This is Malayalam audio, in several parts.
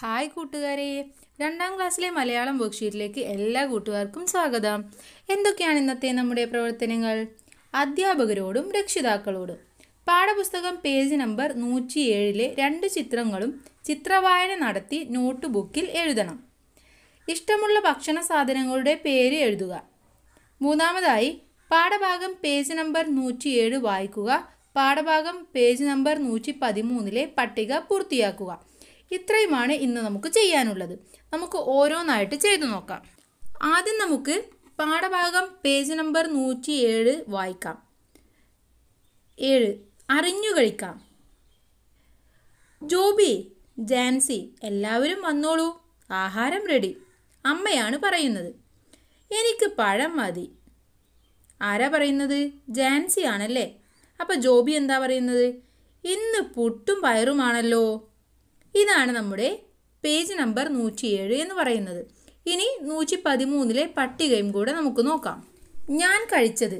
ഹായ് കൂട്ടുകാരെ രണ്ടാം ക്ലാസ്സിലെ മലയാളം വർക്ക്ഷീറ്റിലേക്ക് എല്ലാ കൂട്ടുകാർക്കും സ്വാഗതം എന്തൊക്കെയാണ് ഇന്നത്തെ നമ്മുടെ പ്രവർത്തനങ്ങൾ അധ്യാപകരോടും രക്ഷിതാക്കളോടും പാഠപുസ്തകം പേജ് നമ്പർ നൂറ്റി ഏഴിലെ രണ്ട് ചിത്രങ്ങളും ചിത്രവായന നടത്തി നോട്ട് ബുക്കിൽ എഴുതണം ഇഷ്ടമുള്ള ഭക്ഷണ സാധനങ്ങളുടെ പേര് എഴുതുക മൂന്നാമതായി പാഠഭാഗം പേജ് നമ്പർ നൂറ്റിയേഴ് വായിക്കുക പാഠഭാഗം പേജ് നമ്പർ നൂറ്റി പതിമൂന്നിലെ പട്ടിക പൂർത്തിയാക്കുക ഇത്രയുമാണ് ഇന്ന് നമുക്ക് ചെയ്യാനുള്ളത് നമുക്ക് ഓരോന്നായിട്ട് ചെയ്തു നോക്കാം ആദ്യം നമുക്ക് പാഠഭാഗം പേജ് നമ്പർ നൂറ്റി ഏഴ് വായിക്കാം ഏഴ് അറിഞ്ഞു കഴിക്കാം ജോബി ജാൻസി എല്ലാവരും വന്നോളൂ ആഹാരം റെഡി അമ്മയാണ് പറയുന്നത് എനിക്ക് പഴം മതി ആരാ പറയുന്നത് ജാൻസി ആണല്ലേ അപ്പോൾ ജോബി എന്താ പറയുന്നത് ഇന്ന് പുട്ടും പയറുമാണല്ലോ ഇതാണ് നമ്മുടെ പേജ് നമ്പർ നൂറ്റിയേഴ് എന്ന് പറയുന്നത് ഇനി നൂറ്റി പതിമൂന്നിലെ പട്ടികയും കൂടെ നമുക്ക് നോക്കാം ഞാൻ കഴിച്ചത്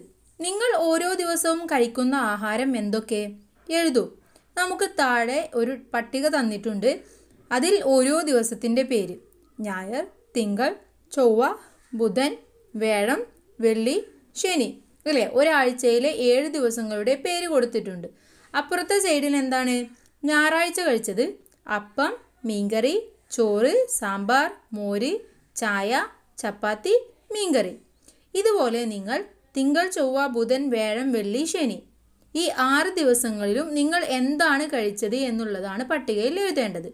നിങ്ങൾ ഓരോ ദിവസവും കഴിക്കുന്ന ആഹാരം എന്തൊക്കെ എഴുതൂ നമുക്ക് താഴെ ഒരു പട്ടിക തന്നിട്ടുണ്ട് അതിൽ ഓരോ ദിവസത്തിൻ്റെ പേര് ഞായർ തിങ്കൾ ചൊവ്വ ബുധൻ വേഴം വെള്ളി ശനി അല്ലേ ഒരാഴ്ചയിലെ ഏഴ് ദിവസങ്ങളുടെ പേര് കൊടുത്തിട്ടുണ്ട് അപ്പുറത്തെ സൈഡിൽ എന്താണ് ഞായറാഴ്ച കഴിച്ചത് അപ്പം മീൻകറി ചോറ് സാമ്പാർ മോര് ചായ ചപ്പാത്തി മീൻകറി ഇതുപോലെ നിങ്ങൾ തിങ്കൾ ചൊവ്വ ബുധൻ വ്യാഴം വെള്ളി ശനി ഈ ആറ് ദിവസങ്ങളിലും നിങ്ങൾ എന്താണ് കഴിച്ചത് എന്നുള്ളതാണ് പട്ടികയിൽ എഴുതേണ്ടത്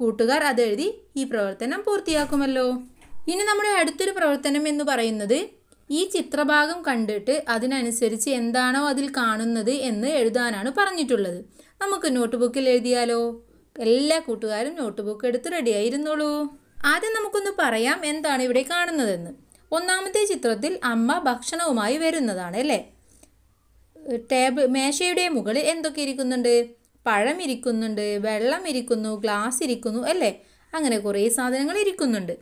കൂട്ടുകാർ അതെഴുതി ഈ പ്രവർത്തനം പൂർത്തിയാക്കുമല്ലോ ഇനി നമ്മുടെ അടുത്തൊരു പ്രവർത്തനം എന്ന് പറയുന്നത് ഈ ചിത്രഭാഗം കണ്ടിട്ട് അതിനനുസരിച്ച് എന്താണോ അതിൽ കാണുന്നത് എന്ന് എഴുതാനാണ് പറഞ്ഞിട്ടുള്ളത് നമുക്ക് നോട്ട് ബുക്കിൽ എഴുതിയാലോ എല്ലാ കൂട്ടുകാരും നോട്ട് ബുക്ക് എടുത്ത് റെഡിയായി ഇരുന്നോളൂ ആദ്യം നമുക്കൊന്ന് പറയാം എന്താണ് ഇവിടെ കാണുന്നതെന്ന് ഒന്നാമത്തെ ചിത്രത്തിൽ അമ്മ ഭക്ഷണവുമായി വരുന്നതാണ് അല്ലേ ടേബിൾ മേശയുടെ മുകളിൽ എന്തൊക്കെ ഇരിക്കുന്നുണ്ട് പഴം ഇരിക്കുന്നുണ്ട് വെള്ളം ഇരിക്കുന്നു ഗ്ലാസ് ഇരിക്കുന്നു അല്ലേ അങ്ങനെ കുറേ സാധനങ്ങൾ ഇരിക്കുന്നുണ്ട്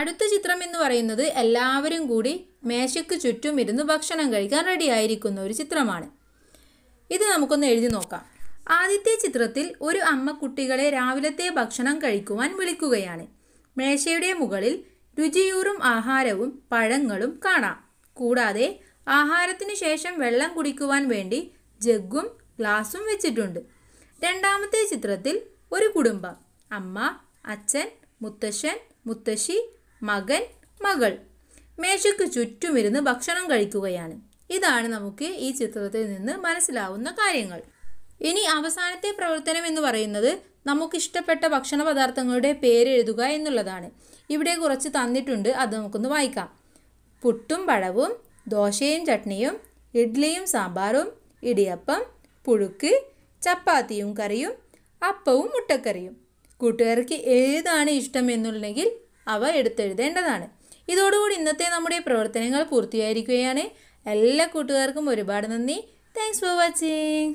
അടുത്ത ചിത്രം എന്ന് പറയുന്നത് എല്ലാവരും കൂടി മേശയ്ക്ക് ചുറ്റും ഇരുന്ന് ഭക്ഷണം കഴിക്കാൻ റെഡി ആയിരിക്കുന്ന ഒരു ചിത്രമാണ് ഇത് നമുക്കൊന്ന് എഴുതി നോക്കാം ആദ്യത്തെ ചിത്രത്തിൽ ഒരു അമ്മ കുട്ടികളെ രാവിലത്തെ ഭക്ഷണം കഴിക്കുവാൻ വിളിക്കുകയാണ് മേശയുടെ മുകളിൽ രുചിയൂറും ആഹാരവും പഴങ്ങളും കാണാം കൂടാതെ ആഹാരത്തിനു ശേഷം വെള്ളം കുടിക്കുവാൻ വേണ്ടി ജഗ്ഗും ഗ്ലാസും വെച്ചിട്ടുണ്ട് രണ്ടാമത്തെ ചിത്രത്തിൽ ഒരു കുടുംബം അമ്മ അച്ഛൻ മുത്തശ്ശൻ മുത്തശ്ശി മകൻ മകൾ മേശയ്ക്ക് ചുറ്റുമിരുന്ന് ഭക്ഷണം കഴിക്കുകയാണ് ഇതാണ് നമുക്ക് ഈ ചിത്രത്തിൽ നിന്ന് മനസ്സിലാവുന്ന കാര്യങ്ങൾ ഇനി അവസാനത്തെ പ്രവർത്തനം എന്ന് പറയുന്നത് നമുക്കിഷ്ടപ്പെട്ട ഭക്ഷണ പദാർത്ഥങ്ങളുടെ പേരെഴുതുക എന്നുള്ളതാണ് ഇവിടെ കുറച്ച് തന്നിട്ടുണ്ട് അത് നമുക്കൊന്ന് വായിക്കാം പുട്ടും പഴവും ദോശയും ചട്നിയും ഇഡ്ലിയും സാമ്പാറും ഇടിയപ്പം പുഴുക്ക് ചപ്പാത്തിയും കറിയും അപ്പവും മുട്ടക്കറിയും കൂട്ടുകാർക്ക് ഏതാണ് ഇഷ്ടം എന്നുണ്ടെങ്കിൽ അവ എടുത്തെഴുതേണ്ടതാണ് ഇതോടുകൂടി ഇന്നത്തെ നമ്മുടെ പ്രവർത്തനങ്ങൾ പൂർത്തിയായിരിക്കുകയാണ് എല്ലാ കൂട്ടുകാർക്കും ഒരുപാട് നന്ദി താങ്ക്സ് ഫോർ വാച്ചിങ്